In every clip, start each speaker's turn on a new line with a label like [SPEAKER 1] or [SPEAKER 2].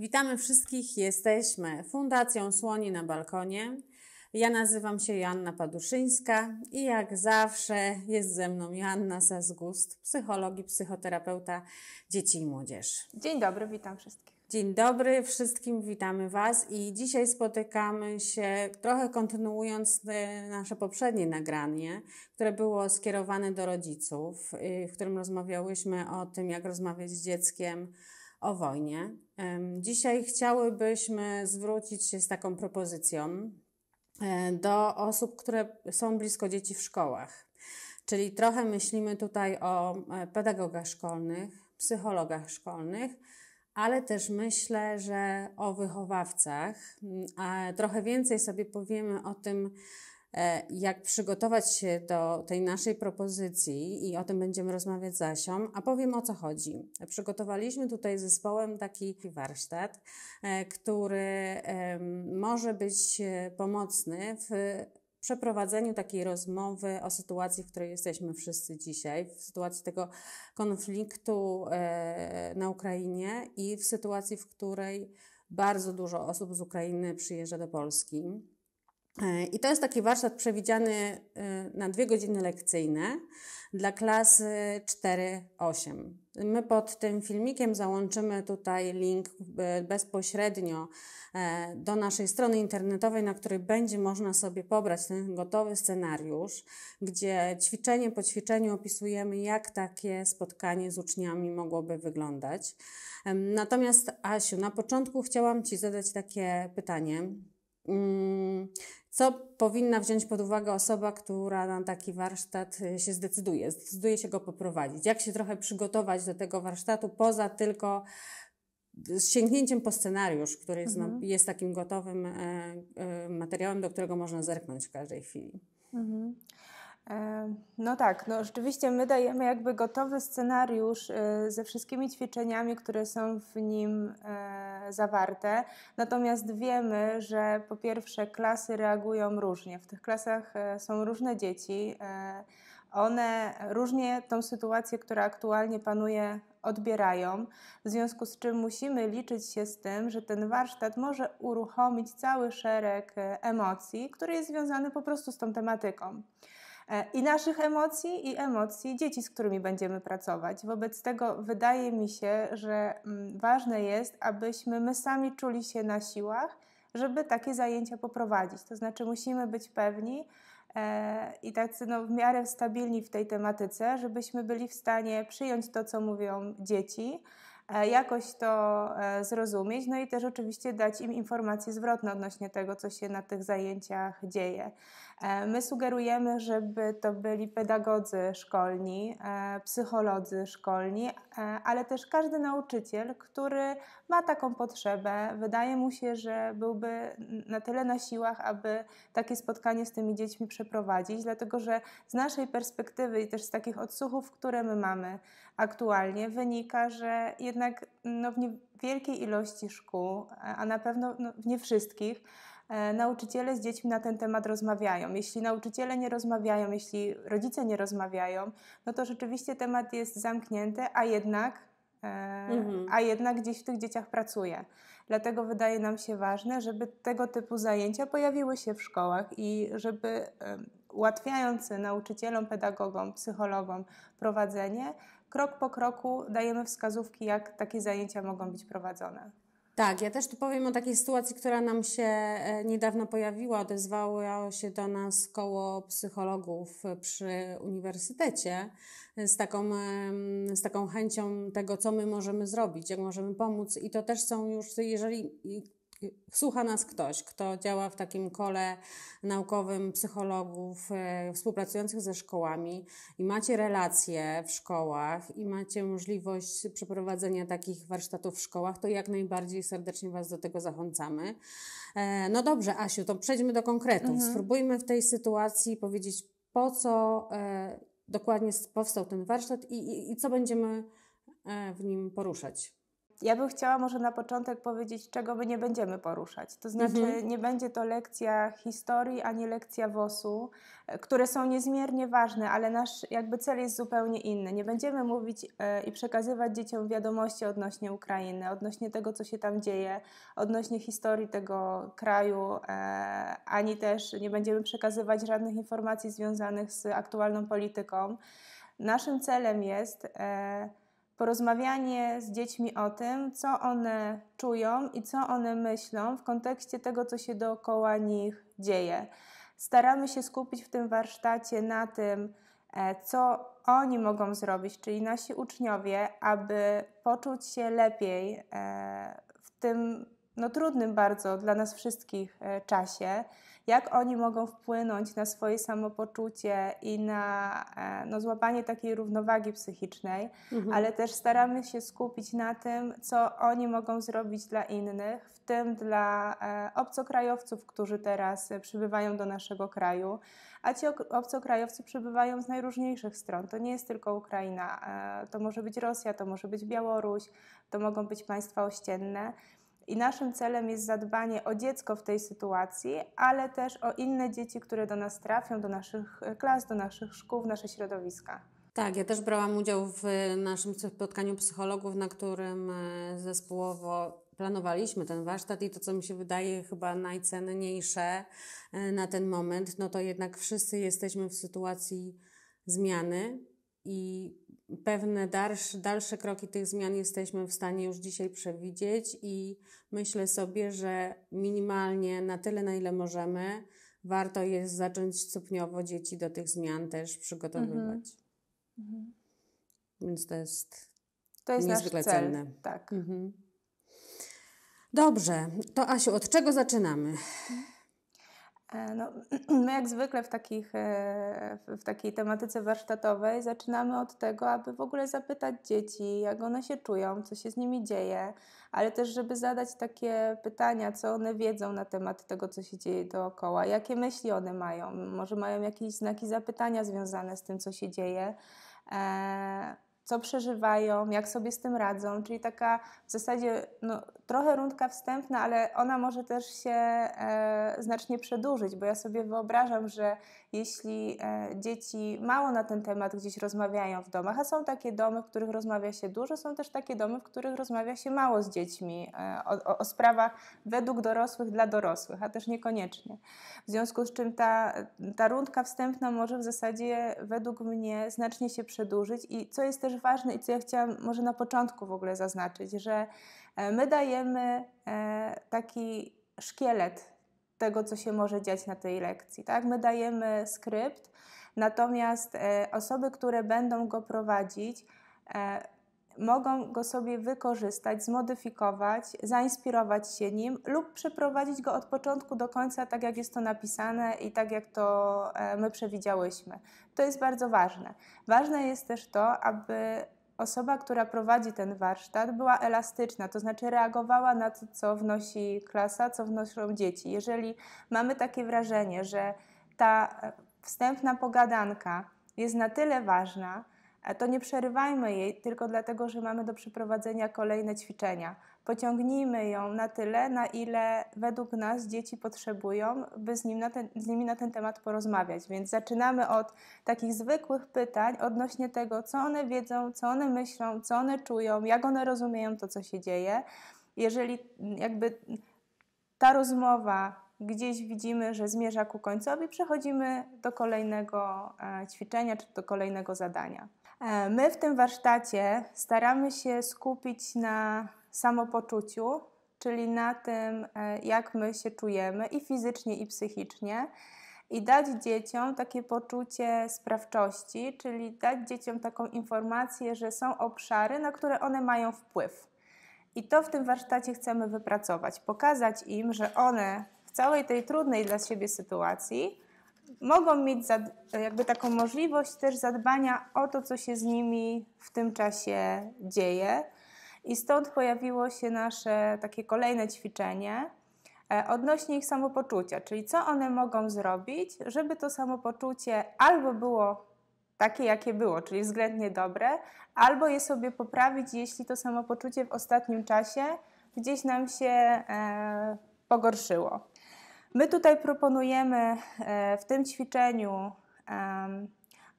[SPEAKER 1] Witamy wszystkich, jesteśmy Fundacją Słoni na Balkonie. Ja nazywam się Joanna Paduszyńska i jak zawsze jest ze mną Joanna Sazgust, psycholog i psychoterapeuta dzieci i młodzieży.
[SPEAKER 2] Dzień dobry, witam wszystkich.
[SPEAKER 1] Dzień dobry wszystkim, witamy Was i dzisiaj spotykamy się trochę kontynuując e, nasze poprzednie nagranie, które było skierowane do rodziców, y, w którym rozmawiałyśmy o tym, jak rozmawiać z dzieckiem o wojnie. Dzisiaj chciałybyśmy zwrócić się z taką propozycją e, do osób, które są blisko dzieci w szkołach. Czyli trochę myślimy tutaj o e, pedagogach szkolnych, psychologach szkolnych, ale też myślę, że o wychowawcach. Mm, a trochę więcej sobie powiemy o tym, E, jak przygotować się do tej naszej propozycji i o tym będziemy rozmawiać z Asią, a powiem o co chodzi. Przygotowaliśmy tutaj zespołem taki warsztat, e, który może być e, pomocny w przeprowadzeniu takiej rozmowy o sytuacji, w której jesteśmy wszyscy dzisiaj, w sytuacji tego konfliktu na Ukrainie i w sytuacji, w której bardzo dużo osób z Ukrainy przyjeżdża do Polski. E, I to jest taki warsztat przewidziany e, na dwie godziny lekcyjne dla klasy 4-8. My pod tym filmikiem załączymy tutaj link e, bezpośrednio do naszej strony internetowej, na której będzie można sobie pobrać ten gotowy scenariusz, gdzie ćwiczenie po ćwiczeniu opisujemy, jak takie spotkanie z uczniami mogłoby wyglądać. Natomiast, Asiu, na początku chciałam Ci zadać takie pytanie mm, co powinna wziąć pod uwagę osoba, która na taki warsztat y, się zdecyduje, zdecyduje się go poprowadzić. Jak się trochę przygotować do tego warsztatu, poza tylko y, sięgnięciem po scenariusz, który jest, no, mhm. no, jest takim gotowym e, e, materiałem, do którego można zerknąć w każdej chwili.
[SPEAKER 2] Mhm. No tak, no rzeczywiście my dajemy jakby gotowy scenariusz y, ze wszystkimi ćwiczeniami, które są w nim e, zawarte. Natomiast wiemy, że po pierwsze klasy reagują różnie. W tych klasach e, są różne dzieci. E, one różnie tą sytuację, która aktualnie panuje, odbierają, w związku z czym musimy liczyć się z tym, że ten warsztat może uruchomić cały szereg emocji, który jest związany po prostu z tą tematyką. E, i naszych emocji, i emocji dzieci, z którymi będziemy pracować. Wobec tego wydaje mi się, że mm, ważne jest, abyśmy my sami czuli się na siłach, żeby takie zajęcia poprowadzić. To znaczy, musimy być pewni, e, i tacy no, w miarę stabilni w tej tematyce, żebyśmy byli w stanie przyjąć to, co mówią dzieci, e, jakoś to zrozumieć, no i też oczywiście dać im informacje zwrotne odnośnie tego, co się na tych zajęciach dzieje. E, my sugerujemy, żeby to byli pedagodzy szkolni, e, psycholodzy szkolni, e, ale też każdy nauczyciel, który ma taką potrzebę, wydaje mu się, że byłby na tyle na siłach, aby takie spotkanie z tymi dziećmi przeprowadzić, dlatego że z naszej perspektywy i też z takich odsłuchów, które my mamy aktualnie, wynika, że jednak no, w niewielkiej ilości szkół, a na pewno no, w nie wszystkich, E, nauczyciele z dziećmi na ten temat rozmawiają. Jeśli nauczyciele nie rozmawiają, jeśli rodzice nie rozmawiają, no to rzeczywiście temat jest zamknięty, a jednak, e, mhm. a jednak gdzieś w tych dzieciach pracuje. Dlatego wydaje nam się ważne, żeby tego typu zajęcia pojawiły się w szkołach i żeby ułatwiając nauczycielom, pedagogom, psychologom prowadzenie, krok po kroku dajemy wskazówki, jak takie zajęcia mogą być prowadzone.
[SPEAKER 1] Tak, ja też tu powiem o takiej sytuacji, która nam się e, niedawno pojawiła. Odezwało się do nas koło psychologów przy uniwersytecie z taką, z taką chęcią tego, co my możemy zrobić, jak możemy pomóc. I to też są już, jeżeli Słucha nas ktoś, kto działa w takim kole naukowym psychologów e, współpracujących ze szkołami i macie relacje w szkołach i macie możliwość przeprowadzenia takich warsztatów w szkołach, to jak najbardziej serdecznie Was do tego zachęcamy. E, no dobrze, Asiu, to przejdźmy do konkretów. Mhm. Spróbujmy w tej sytuacji powiedzieć, po co e, dokładnie powstał ten warsztat i, i, i co będziemy e, w nim poruszać. Ja bym chciała może na początek
[SPEAKER 2] powiedzieć, czego my nie będziemy poruszać. To znaczy, mhm. nie będzie to lekcja historii, ani lekcja WOS-u, e, które są niezmiernie ważne, ale nasz jakby cel jest zupełnie inny. Nie będziemy mówić e, i przekazywać dzieciom wiadomości odnośnie Ukrainy, odnośnie tego, co się tam dzieje, odnośnie historii tego kraju, e, ani też nie będziemy przekazywać żadnych informacji związanych z aktualną polityką. Naszym celem jest porozmawianie z dziećmi o tym, co one czują i co one myślą w kontekście tego, co się dookoła nich dzieje. Staramy się skupić w tym warsztacie na tym, e, co oni mogą zrobić, czyli nasi uczniowie, aby poczuć się lepiej e, w tym no, trudnym bardzo dla nas wszystkich e, czasie, jak oni mogą wpłynąć na swoje samopoczucie i na e, no, złapanie takiej równowagi psychicznej, mhm. ale też staramy się skupić na tym, co oni mogą zrobić dla innych, w tym dla e, obcokrajowców, którzy teraz przybywają do naszego kraju. A ci obcokrajowcy przybywają z najróżniejszych stron. To nie jest tylko Ukraina, to może być Rosja, to może być Białoruś, to mogą być państwa ościenne. I naszym celem jest zadbanie o dziecko w tej sytuacji, ale też o inne dzieci, które do nas trafią, do naszych e, klas, do naszych szkół, w nasze środowiska.
[SPEAKER 1] Tak, ja też brałam udział w e, naszym spotkaniu psychologów, na którym e, zespołowo planowaliśmy ten warsztat i to, co mi się wydaje chyba najcenniejsze na ten moment, no to jednak wszyscy jesteśmy w sytuacji zmiany i pewne dalsze, dalsze kroki tych zmian jesteśmy w stanie już dzisiaj przewidzieć i myślę sobie, że minimalnie na tyle, na ile możemy, warto jest zacząć stopniowo dzieci do tych zmian też przygotowywać. Mhm. mhm. Więc to jest, to jest niezwykle cenne. Tak. Mhm. Dobrze, to Asiu, od czego zaczynamy? Mhm.
[SPEAKER 2] E, no, my jak zwykle w, takich, e, w takiej tematyce warsztatowej zaczynamy od tego, aby w ogóle zapytać dzieci, jak one się czują, co się z nimi dzieje, ale też, żeby zadać takie pytania, co one wiedzą na temat tego, co się dzieje dookoła, jakie myśli one mają, może mają jakieś znaki zapytania związane z tym, co się dzieje. E, co przeżywają, jak sobie z tym radzą, czyli taka w zasadzie no, trochę rundka wstępna, ale ona może też się e, znacznie przedłużyć, bo ja sobie wyobrażam, że jeśli e, dzieci mało na ten temat gdzieś rozmawiają w domach, a są takie domy, w których rozmawia się dużo, są też takie domy, w których rozmawia się mało z dziećmi e, o, o, sprawach według dorosłych dla dorosłych, a też niekoniecznie. W związku z czym ta, ta rundka wstępna może w zasadzie według mnie znacznie się przedłużyć i co jest też ważne i co ja chciałam może na początku w ogóle zaznaczyć, że E, my dajemy e, taki szkielet tego, co się może dziać na tej lekcji. Tak? My dajemy skrypt, natomiast e, osoby, które będą go prowadzić, mogą go sobie wykorzystać, zmodyfikować, zainspirować się nim lub przeprowadzić go od początku do końca, tak jak jest to napisane i tak jak to my przewidziałyśmy. To jest bardzo ważne. Ważne jest też to, aby osoba, która prowadzi ten warsztat, była elastyczna, to znaczy reagowała na to, co wnosi klasa, co wnoszą dzieci. Jeżeli mamy takie wrażenie, że ta e, wstępna pogadanka jest na tyle ważna, e, to nie przerywajmy jej tylko dlatego, że mamy do przeprowadzenia kolejne ćwiczenia pociągnijmy ją na tyle, na ile według nas dzieci potrzebują, by z, nim na ten, z nimi na ten temat porozmawiać. Więc zaczynamy od takich zwykłych pytań odnośnie tego, co one wiedzą, co one myślą, co one czują, jak one rozumieją to, co się dzieje. Jeżeli jakby ta rozmowa gdzieś widzimy, że zmierza ku końcowi, przechodzimy do kolejnego e, ćwiczenia czy do kolejnego zadania. E, my w tym warsztacie staramy się skupić na samopoczuciu, czyli na tym, e, jak my się czujemy i fizycznie, i psychicznie. I dać dzieciom takie poczucie sprawczości, czyli dać dzieciom taką informację, że są obszary, na które one mają wpływ. I to w tym warsztacie chcemy wypracować, pokazać im, że one w całej tej trudnej dla siebie sytuacji mogą mieć jakby taką możliwość też zadbania o to, co się z nimi w tym czasie dzieje, i stąd pojawiło się nasze takie kolejne ćwiczenie e, odnośnie ich samopoczucia, czyli co one mogą zrobić, żeby to samopoczucie albo było takie, jakie było, czyli względnie dobre, albo je sobie poprawić, jeśli to samopoczucie w ostatnim czasie gdzieś nam się e, pogorszyło. My tutaj proponujemy e, w tym ćwiczeniu e,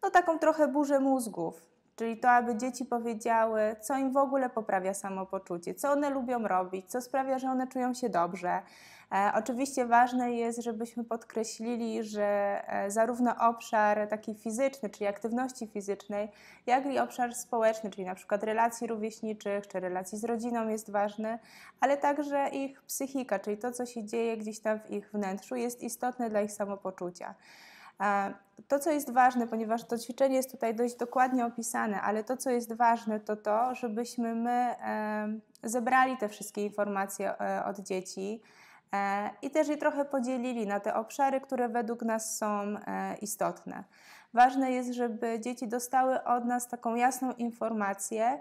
[SPEAKER 2] no, taką trochę burzę mózgów, Czyli to, aby dzieci powiedziały, co im w ogóle poprawia samopoczucie, co one lubią robić, co sprawia, że one czują się dobrze. E, oczywiście ważne jest, żebyśmy podkreślili, że e, zarówno obszar taki fizyczny, czyli aktywności fizycznej, jak i obszar społeczny, czyli na przykład relacji rówieśniczych czy relacji z rodziną jest ważny, ale także ich psychika, czyli to, co się dzieje gdzieś tam w ich wnętrzu, jest istotne dla ich samopoczucia. To, co jest ważne, ponieważ to ćwiczenie jest tutaj dość dokładnie opisane, ale to, co jest ważne, to to, żebyśmy my zebrali te wszystkie informacje e, od dzieci e, i też je trochę podzielili na te obszary, które według nas są e, istotne. Ważne jest, żeby dzieci dostały od nas taką jasną informację,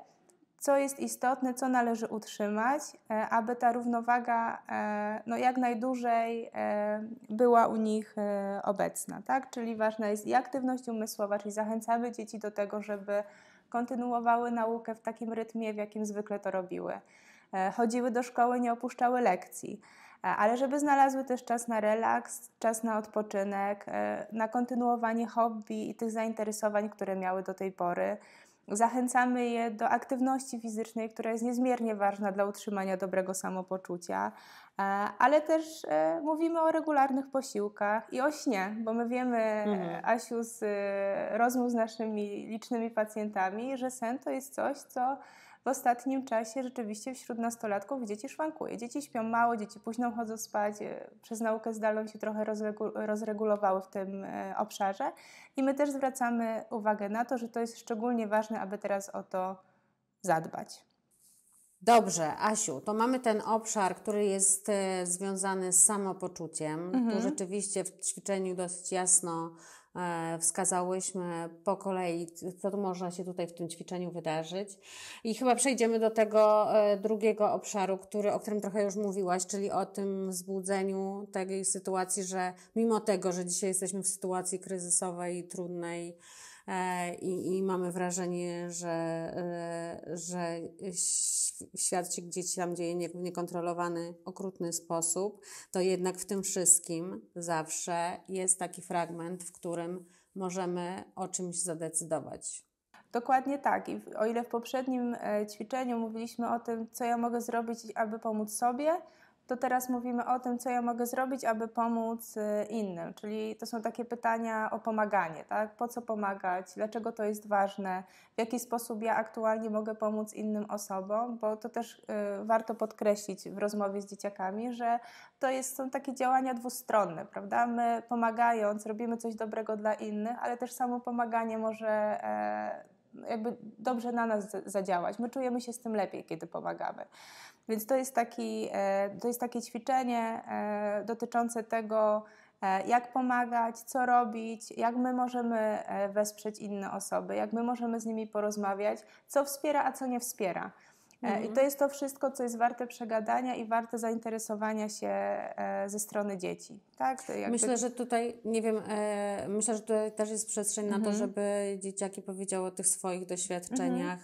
[SPEAKER 2] co jest istotne, co należy utrzymać, e, aby ta równowaga e, no, jak najdłużej e, była u nich obecna. Tak? Czyli ważna jest i aktywność umysłowa, czyli zachęcamy dzieci do tego, żeby kontynuowały naukę w takim rytmie, w jakim zwykle to robiły. Chodziły do szkoły, nie opuszczały lekcji ale żeby znalazły też czas na relaks, czas na odpoczynek, na kontynuowanie hobby i tych zainteresowań, które miały do tej pory. Zachęcamy je do aktywności fizycznej, która jest niezmiernie ważna dla utrzymania dobrego samopoczucia, e, ale też e, mówimy o regularnych posiłkach i o śnie, bo my wiemy, e, mhm. Asiu, z rozmów z naszymi licznymi pacjentami, że sen to jest coś, co w ostatnim czasie rzeczywiście wśród nastolatków dzieci szwankuje. Dzieci śpią mało, dzieci późno chodzą spać, e, przez naukę zdalną się trochę rozregulowały w tym e, obszarze i my też zwracamy uwagę na to, że to jest szczególnie ważne, aby teraz
[SPEAKER 1] o to zadbać. Dobrze, Asiu, to mamy ten obszar, który jest e, związany z samopoczuciem. Mhm. Tu rzeczywiście w ćwiczeniu dosyć jasno E, wskazałyśmy po kolei, co można się tutaj w tym ćwiczeniu wydarzyć. I chyba przejdziemy do tego e, drugiego obszaru, który, o którym trochę już mówiłaś, czyli o tym zbudzeniu takiej sytuacji, że mimo tego, że dzisiaj jesteśmy w sytuacji kryzysowej, trudnej, E, i, i mamy wrażenie, że, e, że świat się gdzieś tam dzieje w niekontrolowany, okrutny sposób, to jednak w tym wszystkim zawsze jest taki fragment, w którym możemy o czymś zadecydować. Dokładnie tak. I
[SPEAKER 2] o ile w poprzednim e, ćwiczeniu mówiliśmy o tym, co ja mogę zrobić, aby pomóc sobie, to teraz mówimy o tym, co ja mogę zrobić, aby pomóc y, innym. Czyli to są takie pytania o pomaganie, tak? Po co pomagać, dlaczego to jest ważne, w jaki sposób ja aktualnie mogę pomóc innym osobom, bo to też y, warto podkreślić w rozmowie z dzieciakami, że to jest, są takie działania dwustronne, prawda? My pomagając, robimy coś dobrego dla innych, ale też samo pomaganie może. E, jakby dobrze na nas zadziałać. My czujemy się z tym lepiej, kiedy pomagamy. Więc to jest, taki, e, to jest takie ćwiczenie e, dotyczące tego, e, jak pomagać, co robić, jak my możemy wesprzeć inne osoby, jak my możemy z nimi porozmawiać, co wspiera, a co nie wspiera. E, I to mhm. jest to wszystko, co jest warte przegadania i warte
[SPEAKER 1] zainteresowania się e, ze strony dzieci.
[SPEAKER 2] Tak? Myślę, że
[SPEAKER 1] tutaj, nie wiem, e, myślę, że tutaj też jest przestrzeń mhm. na to, mhm. żeby dzieciaki powiedziały o tych swoich doświadczeniach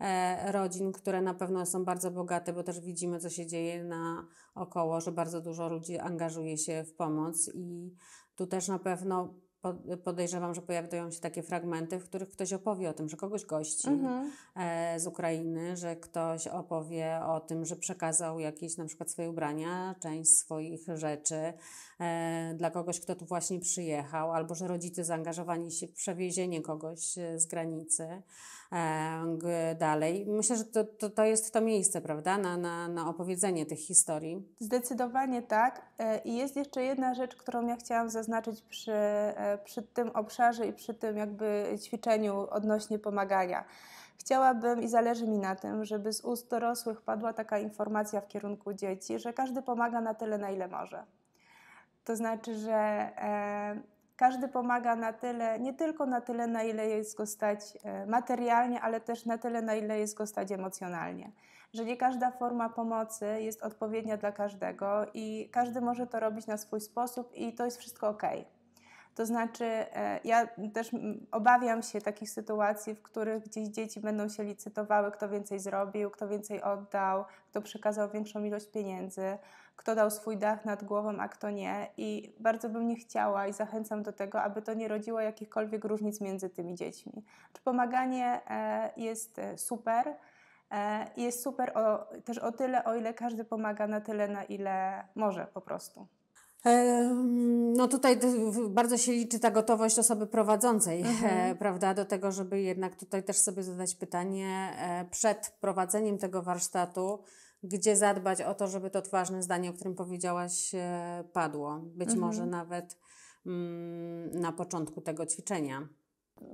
[SPEAKER 1] mhm. rodzin, które na pewno są bardzo bogate, bo też widzimy, co się dzieje naokoło, że bardzo dużo ludzi angażuje się w pomoc i tu też na pewno podejrzewam, że pojawiają się takie fragmenty, w których ktoś opowie o tym, że kogoś gości mhm. E, z Ukrainy, że ktoś opowie o tym, że przekazał jakieś na przykład swoje ubrania, część swoich rzeczy e, dla kogoś, kto tu właśnie przyjechał, albo że rodzice zaangażowani się w przewiezienie kogoś e, z granicy dalej. Myślę, że to, to, to jest to miejsce, prawda, na, na, na opowiedzenie tych historii.
[SPEAKER 2] Zdecydowanie tak. I jest jeszcze jedna rzecz, którą ja chciałam zaznaczyć przy przy tym obszarze i przy tym jakby ćwiczeniu odnośnie pomagania. Chciałabym i zależy mi na tym, żeby z ust dorosłych padła taka informacja w kierunku dzieci, że każdy pomaga na tyle, na ile może. To znaczy, że e, każdy pomaga na tyle, nie tylko na tyle, na ile jest go stać e, materialnie, ale też na tyle, na ile jest go stać emocjonalnie. Że nie każda forma pomocy jest odpowiednia dla każdego i każdy może to robić na swój sposób i to jest wszystko ok. To znaczy, e, ja też obawiam się takich sytuacji, w których gdzieś dzieci będą się licytowały, kto więcej zrobił, kto więcej oddał, kto przekazał większą ilość pieniędzy, kto dał swój dach nad głową, a kto nie. I bardzo bym nie chciała i zachęcam do tego, aby to nie rodziło jakichkolwiek różnic między tymi dziećmi. Czy pomaganie e, jest e, super? Jest super o, też o tyle, o ile każdy pomaga na tyle, na ile może po prostu.
[SPEAKER 1] No tutaj bardzo się liczy ta gotowość osoby prowadzącej, mhm. E, prawda, do tego, żeby jednak tutaj też sobie zadać pytanie e, przed prowadzeniem tego warsztatu, gdzie zadbać o to, żeby to ważne zdanie, o którym powiedziałaś, e, padło. Być mhm. może nawet mm, na początku tego ćwiczenia.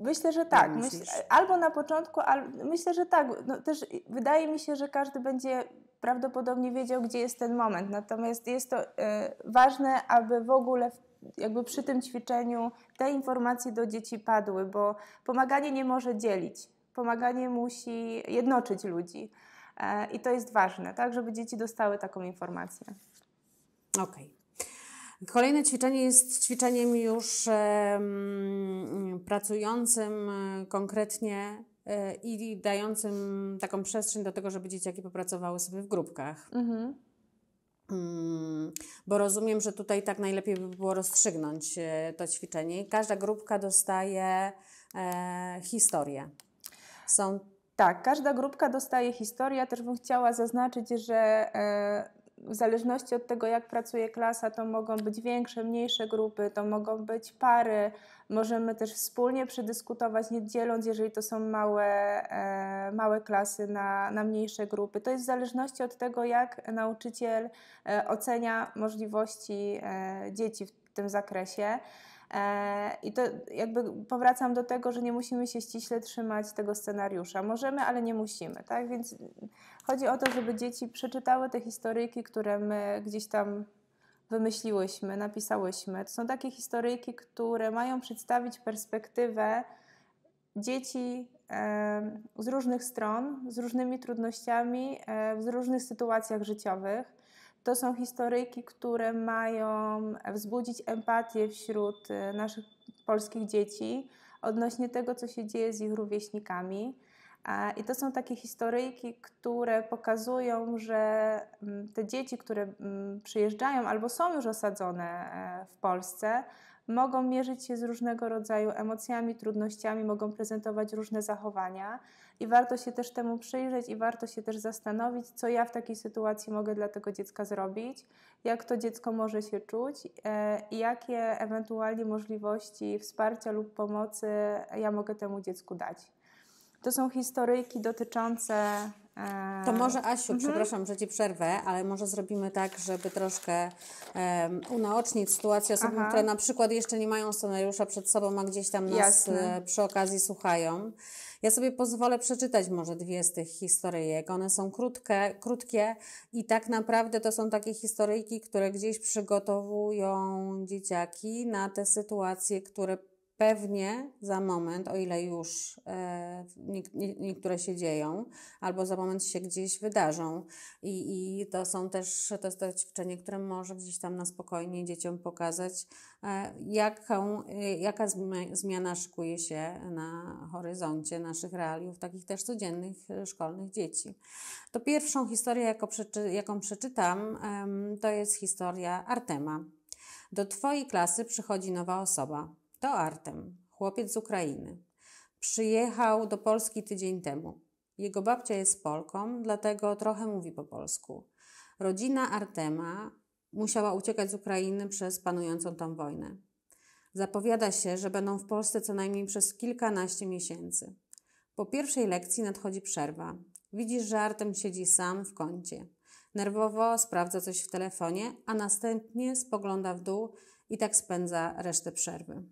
[SPEAKER 2] Myślę, że tak. Myśl, albo na początku, al, myślę, że tak. No, też wydaje mi się, że każdy będzie prawdopodobnie wiedział, gdzie jest ten moment. Natomiast jest to e, ważne, aby w ogóle jakby przy tym ćwiczeniu te informacje do dzieci padły, bo pomaganie nie może dzielić. Pomaganie musi jednoczyć ludzi. E, I to jest ważne, tak, żeby dzieci dostały taką informację.
[SPEAKER 1] Okej. Okay. Kolejne ćwiczenie jest ćwiczeniem już um, pracującym e, konkretnie i dającym taką przestrzeń do tego, żeby dzieciaki popracowały sobie w grupkach. Mhm. Mm, bo rozumiem, że tutaj tak najlepiej by było rozstrzygnąć e, to ćwiczenie. Każda grupka dostaje e, historię. Są... Tak, każda grupka dostaje historię. Ja też bym chciała zaznaczyć, że e, w
[SPEAKER 2] zależności od tego, jak pracuje klasa, to mogą być większe, mniejsze grupy, to mogą być pary, Możemy też wspólnie przedyskutować, nie dzieląc, jeżeli to są małe, e, małe klasy na, na mniejsze grupy. To jest w zależności od tego, jak nauczyciel e, ocenia możliwości e, dzieci w tym zakresie. I to jakby powracam do tego, że nie musimy się ściśle trzymać tego scenariusza. Możemy, ale nie musimy, tak? Więc chodzi o to, żeby dzieci przeczytały te historyjki, które my gdzieś tam wymyśliłyśmy, napisałyśmy. To są takie historyjki, które mają przedstawić perspektywę dzieci z różnych stron, z różnymi trudnościami, w różnych sytuacjach życiowych. To są historyjki, które mają wzbudzić empatię wśród y, naszych polskich dzieci odnośnie tego, co się dzieje z ich rówieśnikami. I to są takie historyjki, które pokazują, że mm, te dzieci, które mm, przyjeżdżają albo są już osadzone e, w Polsce, mogą mierzyć się z różnego rodzaju emocjami, trudnościami, mogą prezentować różne zachowania i warto się też temu przyjrzeć i warto się też zastanowić, co ja w takiej sytuacji mogę dla tego dziecka zrobić, jak to dziecko może się czuć e, i jakie ewentualnie możliwości wsparcia lub pomocy ja mogę temu dziecku dać. To są historyjki dotyczące. E, to może Asiu, mhm. przepraszam,
[SPEAKER 1] że Ci przerwę, ale może zrobimy tak, żeby troszkę um, unaocznić sytuację osobom, Aha. które na przykład jeszcze nie mają scenariusza przed sobą, a gdzieś tam nas Jasne. E, przy okazji słuchają. Ja sobie pozwolę przeczytać może dwie z tych historyjek. One są krótkie, krótkie i tak naprawdę to są takie historyjki, które gdzieś przygotowują dzieciaki na te sytuacje, które pewnie za moment, o ile już e, nie, nie, niektóre się dzieją, albo za moment się gdzieś wydarzą. I, I, to są też, to jest to ćwiczenie, które może gdzieś tam na spokojnie dzieciom pokazać, e, jaką, e, jaka zmiana szykuje się na horyzoncie naszych realiów, takich też codziennych, szkolnych dzieci. To pierwszą historię, przeczy, jaką przeczytam, to jest historia Artema. Do Twojej klasy przychodzi nowa osoba to Artem, chłopiec z Ukrainy. Przyjechał do Polski tydzień temu. Jego babcia jest Polką, dlatego trochę mówi po polsku. Rodzina Artema musiała uciekać z Ukrainy przez panującą tam wojnę. Zapowiada się, że będą w Polsce co najmniej przez kilkanaście miesięcy. Po pierwszej lekcji nadchodzi przerwa. Widzisz, że Artem siedzi sam w kącie. Nerwowo sprawdza coś w telefonie, a następnie spogląda w dół i tak spędza resztę przerwy.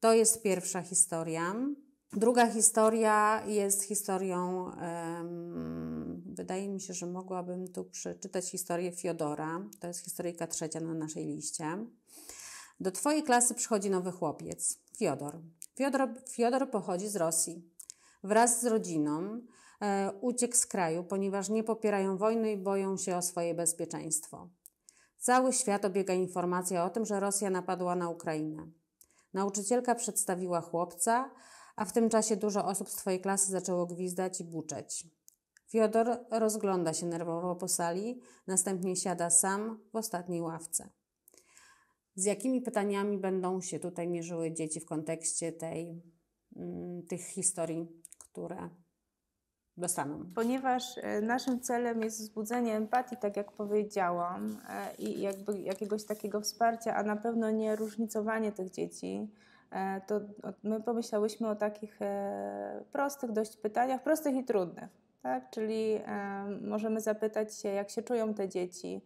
[SPEAKER 1] To jest pierwsza historia. Druga historia jest historią, wydaje mi się, że mogłabym tu przeczytać historię Fiodora. To jest historyjka trzecia na naszej liście. Do Twojej klasy przychodzi nowy chłopiec, Fiodor. Fiodor, Fiodor pochodzi z Rosji. Wraz z rodziną e, uciekł z kraju, ponieważ nie popierają wojny i boją się o swoje bezpieczeństwo. Cały świat obiega informacja o tym, że Rosja napadła na Ukrainę. Nauczycielka przedstawiła chłopca, a w tym czasie dużo osób z twojej klasy zaczęło gwizdać i buczeć. Fiodor rozgląda się nerwowo po sali, następnie siada sam w ostatniej ławce. Z jakimi pytaniami będą się tutaj mierzyły dzieci w kontekście tej, mm, tych historii, które dostaną? Ponieważ e, naszym celem jest wzbudzenie empatii, tak jak
[SPEAKER 2] powiedziałam, e, i jakby jakiegoś takiego wsparcia, a na pewno nie różnicowanie tych dzieci e, to my pomyślałyśmy o takich prostych dość pytaniach, prostych i trudnych. Tak? Czyli możemy zapytać się, jak się czują te dzieci,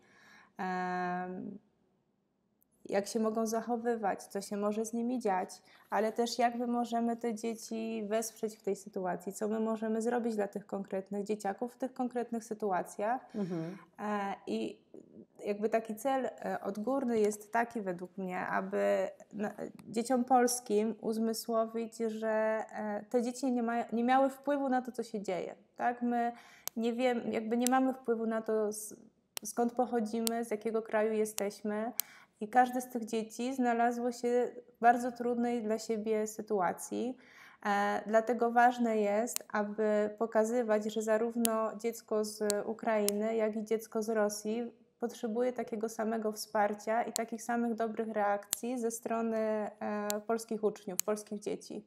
[SPEAKER 2] jak się mogą zachowywać, co się może z nimi dziać, ale też jak my możemy te dzieci wesprzeć w tej sytuacji, co my możemy zrobić dla tych konkretnych dzieciaków w tych konkretnych sytuacjach. Mhm. E, I jakby taki cel e, odgórny jest taki według mnie, aby dzieciom polskim uzmysłowić, że e, te dzieci nie, ma, nie miały wpływu na to, co się dzieje. Tak? My nie wiem, jakby nie mamy wpływu na to, skąd pochodzimy, z jakiego kraju jesteśmy i każde z tych dzieci znalazło się w bardzo trudnej dla siebie sytuacji. E, dlatego ważne jest, aby pokazywać, że zarówno dziecko z Ukrainy, jak i dziecko z Rosji potrzebuje takiego samego wsparcia i takich samych dobrych reakcji ze strony e, polskich uczniów, polskich dzieci.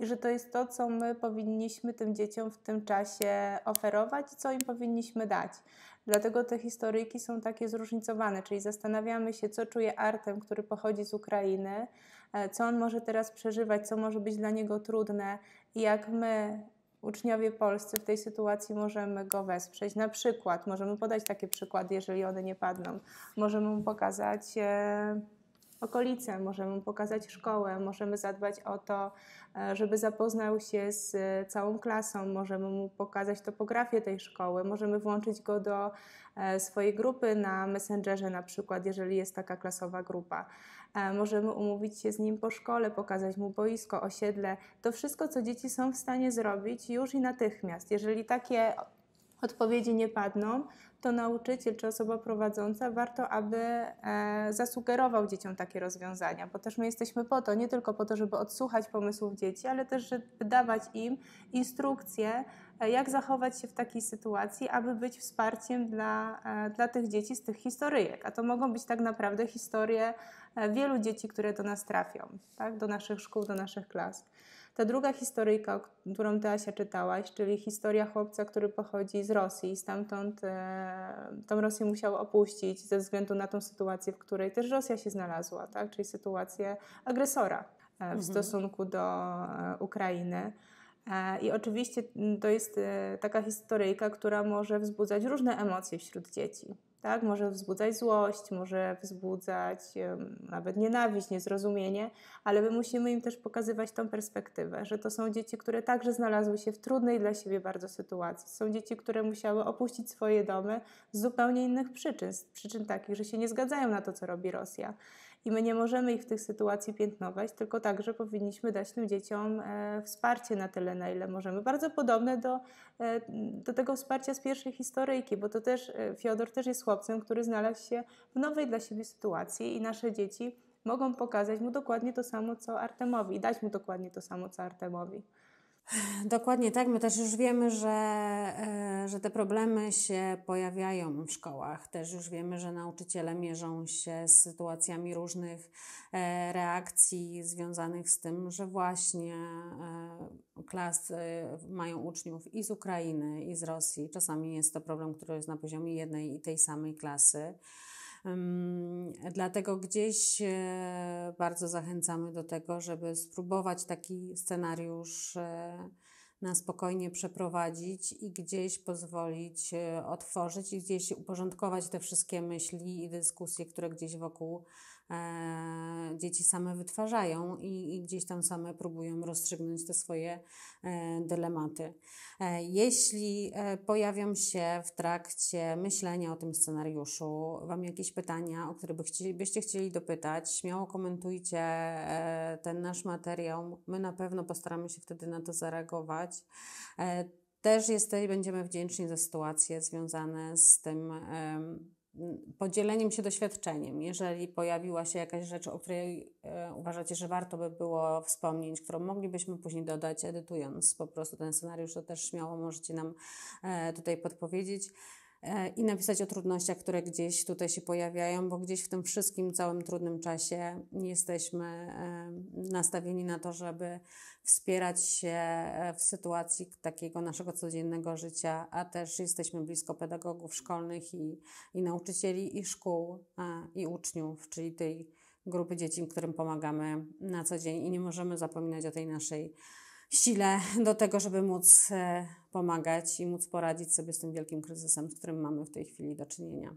[SPEAKER 2] I że to jest to, co my powinniśmy tym dzieciom w tym czasie oferować i co im powinniśmy dać. Dlatego te historyjki są takie zróżnicowane, czyli zastanawiamy się, co czuje Artem, który pochodzi z Ukrainy, e, co on może teraz przeżywać, co może być dla niego trudne i jak my uczniowie polscy w tej sytuacji możemy go wesprzeć. Na przykład, możemy podać takie przykłady, jeżeli one nie padną. Możemy mu pokazać. E okolice, możemy mu pokazać szkołę, możemy zadbać o to, e, żeby zapoznał się z e, całą klasą, możemy mu pokazać topografię tej szkoły, możemy włączyć go do e, swojej grupy na Messengerze na przykład, jeżeli jest taka klasowa grupa. Możemy umówić się z nim po szkole, pokazać mu boisko, osiedle. To wszystko, co dzieci są w stanie zrobić już i natychmiast. Jeżeli takie odpowiedzi nie padną, to nauczyciel czy osoba prowadząca warto, aby e, zasugerował dzieciom takie rozwiązania, bo też my jesteśmy po to, nie tylko po to, żeby odsłuchać pomysłów dzieci, ale też, żeby dawać im instrukcje, e, jak zachować się w takiej sytuacji, aby być wsparciem dla, e, dla tych dzieci z tych historyjek. A to mogą być tak naprawdę historie wielu dzieci, które do nas trafią, tak? do naszych szkół, do naszych klas. Ta druga historyjka, którą ty Asia czytałaś, czyli historia chłopca, który pochodzi z Rosji, stamtąd e, tą Rosję musiał opuścić ze względu na tą sytuację, w której też Rosja się znalazła, tak? czyli sytuację agresora e, w mhm. stosunku do e, Ukrainy. E, I oczywiście mm, to jest taka historyjka, która może wzbudzać różne emocje wśród dzieci tak? Może wzbudzać złość, może wzbudzać nawet nienawiść, niezrozumienie, ale my musimy im też pokazywać tą perspektywę, że to są dzieci, które także znalazły się w trudnej dla siebie bardzo sytuacji. Są dzieci, które musiały opuścić swoje domy z zupełnie innych przyczyn, z przyczyn takich, że się nie zgadzają na to, co robi Rosja. I my nie możemy ich w tych sytuacji piętnować, tylko także powinniśmy dać tym dzieciom e, wsparcie na tyle, na ile możemy. Bardzo podobne do, e, do tego wsparcia z pierwszej historyjki, bo to też e, Fiodor też jest chłopak, chłopcem, który znalazł się w nowej dla siebie sytuacji i nasze dzieci mogą pokazać mu dokładnie to samo,
[SPEAKER 1] co Artemowi i dać mu dokładnie to samo, co Artemowi. Dokładnie tak. My też już wiemy, że, e, że te problemy się pojawiają w szkołach. Też już wiemy, że nauczyciele mierzą się z sytuacjami różnych e, reakcji związanych z tym, że właśnie e, klasy mają uczniów i z Ukrainy, i z Rosji. Czasami jest to problem, który jest na poziomie jednej i tej samej klasy. Dlatego gdzieś e, bardzo zachęcamy do tego, żeby spróbować taki scenariusz e, na spokojnie przeprowadzić i gdzieś pozwolić e, otworzyć i gdzieś uporządkować te wszystkie myśli i dyskusje, które gdzieś wokół E, dzieci same wytwarzają i, i gdzieś tam same próbują rozstrzygnąć te swoje e, dylematy. E, jeśli pojawią się w trakcie myślenia o tym scenariuszu Wam jakieś pytania, o które byście chcieli dopytać, śmiało komentujcie ten nasz materiał. My na pewno postaramy się wtedy na to zareagować. Też jesteśmy, będziemy wdzięczni za sytuacje związane z tym, podzieleniem się doświadczeniem. Jeżeli pojawiła się jakaś rzecz, o której e, uważacie, że warto by było wspomnieć, którą moglibyśmy później dodać, edytując po prostu ten scenariusz, to też śmiało możecie nam e, tutaj podpowiedzieć. E, i napisać o trudnościach, które gdzieś tutaj się pojawiają, bo gdzieś w tym wszystkim całym trudnym czasie jesteśmy e, nastawieni na to, żeby wspierać się e, w sytuacji takiego naszego codziennego życia, a też jesteśmy blisko pedagogów szkolnych i, i nauczycieli, i szkół, i uczniów, czyli tej grupy dzieci, którym pomagamy na co dzień i nie możemy zapominać o tej naszej sile do tego, żeby móc e, pomagać i móc poradzić sobie z tym wielkim kryzysem, z którym mamy w tej chwili do czynienia.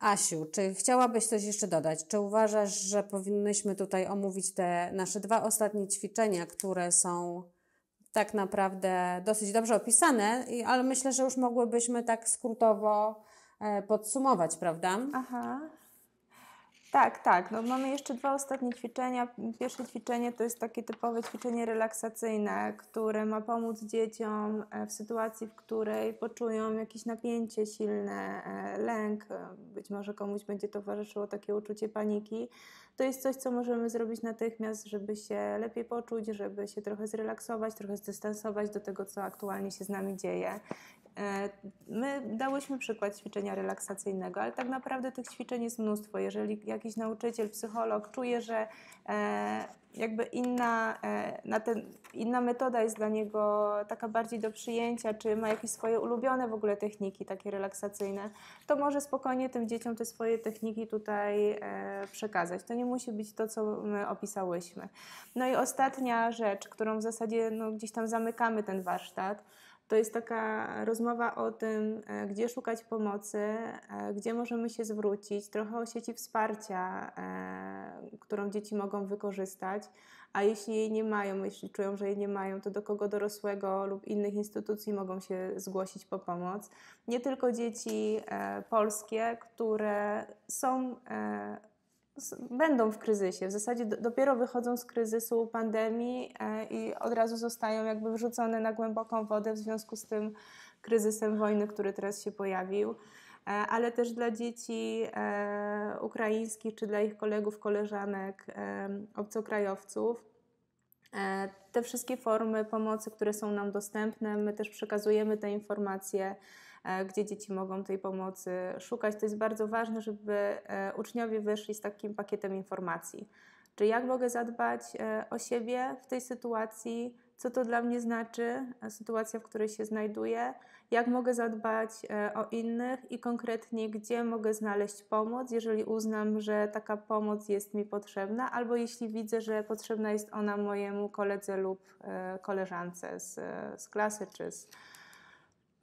[SPEAKER 1] Asiu, czy chciałabyś coś jeszcze dodać? Czy uważasz, że powinnyśmy tutaj omówić te nasze dwa ostatnie ćwiczenia, które są tak naprawdę dosyć dobrze opisane, ale myślę, że już mogłybyśmy tak skrótowo e, podsumować, prawda? Aha. Tak, tak. No, mamy jeszcze dwa ostatnie ćwiczenia.
[SPEAKER 2] Pierwsze ćwiczenie to jest takie typowe ćwiczenie relaksacyjne, które ma pomóc dzieciom e, w sytuacji, w której poczują jakieś napięcie silne, e, lęk, e, być może komuś będzie towarzyszyło takie uczucie paniki. To jest coś, co możemy zrobić natychmiast, żeby się lepiej poczuć, żeby się trochę zrelaksować, trochę zdystansować do tego, co aktualnie się z nami dzieje. E, my dałyśmy przykład ćwiczenia relaksacyjnego, ale tak naprawdę tych ćwiczeń jest mnóstwo. Jeżeli jakiś nauczyciel, psycholog czuje, że e, jakby inna, e, na ten, inna metoda jest dla niego taka bardziej do przyjęcia, czy ma jakieś swoje ulubione w ogóle techniki takie relaksacyjne, to może spokojnie tym dzieciom te swoje techniki tutaj przekazać. To nie musi być to, co my opisałyśmy. No i ostatnia rzecz, którą w zasadzie no, gdzieś tam zamykamy ten warsztat, to jest taka rozmowa o tym, e, gdzie szukać pomocy, e, gdzie możemy się zwrócić, trochę o sieci wsparcia, e, którą dzieci mogą wykorzystać, a jeśli jej nie mają, jeśli czują, że jej nie mają, to do kogo dorosłego lub innych instytucji mogą się zgłosić po pomoc. Nie tylko dzieci polskie, które są będą w kryzysie. W zasadzie dopiero wychodzą z kryzysu pandemii e, i od razu zostają jakby wrzucone na głęboką wodę w związku z tym kryzysem wojny, który teraz się pojawił. E, ale też dla dzieci e, ukraińskich czy dla ich kolegów, koleżanek, obcokrajowców. Te wszystkie formy pomocy, które są nam dostępne, my też przekazujemy te informacje E, gdzie dzieci mogą tej pomocy szukać. To jest bardzo ważne, żeby e, uczniowie wyszli z takim pakietem informacji. Czy jak mogę zadbać e, o siebie w tej sytuacji? Co to dla mnie znaczy, sytuacja, w której się znajduję? Jak mogę zadbać o innych i konkretnie, gdzie mogę znaleźć pomoc, jeżeli uznam, że taka pomoc jest mi potrzebna, albo jeśli widzę, że potrzebna jest ona mojemu koledze lub koleżance z, z klasy czy z,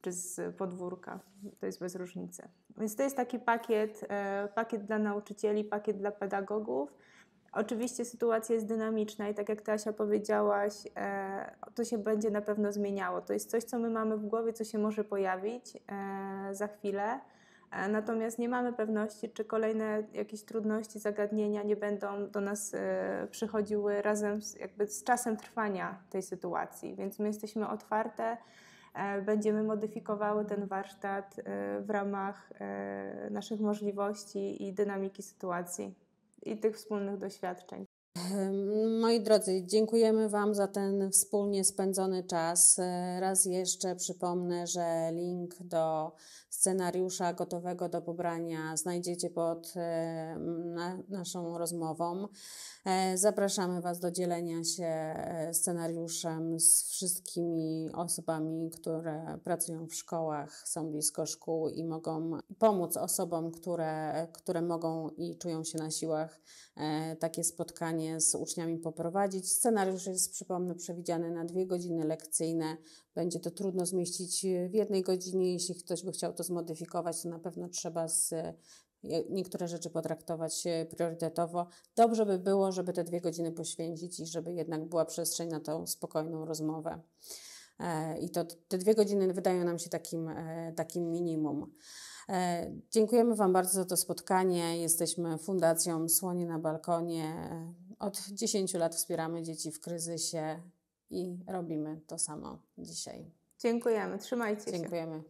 [SPEAKER 2] czy z podwórka. To jest bez różnicy. Więc to jest taki pakiet, e, pakiet dla nauczycieli, pakiet dla pedagogów. Oczywiście sytuacja jest dynamiczna i tak jak Tasia powiedziałaś, e, to się będzie na pewno zmieniało. To jest coś, co my mamy w głowie, co się może pojawić e, za chwilę. Natomiast nie mamy pewności, czy kolejne jakieś trudności, zagadnienia nie będą do nas przychodziły razem z, jakby z czasem trwania tej sytuacji. Więc my jesteśmy otwarte E, będziemy modyfikowały ten warsztat e, w ramach e, naszych możliwości i dynamiki sytuacji i tych wspólnych doświadczeń.
[SPEAKER 1] Moi drodzy, dziękujemy Wam za ten wspólnie spędzony czas. E, raz jeszcze przypomnę, że link do scenariusza gotowego do pobrania znajdziecie pod e, naszą rozmową. E, zapraszamy Was do dzielenia się scenariuszem z wszystkimi osobami, które pracują w szkołach, są blisko szkół i mogą pomóc osobom, które, które mogą i czują się na siłach takie spotkanie z uczniami poprowadzić. Scenariusz jest, przypomnę, przewidziany na dwie godziny lekcyjne. Będzie to trudno zmieścić w jednej godzinie. Jeśli ktoś by chciał to zmodyfikować, to na pewno trzeba z niektóre rzeczy potraktować e, priorytetowo. Dobrze by było, żeby te dwie godziny poświęcić i żeby jednak była przestrzeń na tą spokojną rozmowę. E, I to te dwie godziny wydają nam się takim, e, takim minimum. Dziękujemy Wam bardzo za to spotkanie. Jesteśmy Fundacją Słonie na Balkonie. Od 10 lat wspieramy dzieci w kryzysie i robimy to samo dzisiaj. Dziękujemy, trzymajcie Dziękujemy. się. Dziękujemy.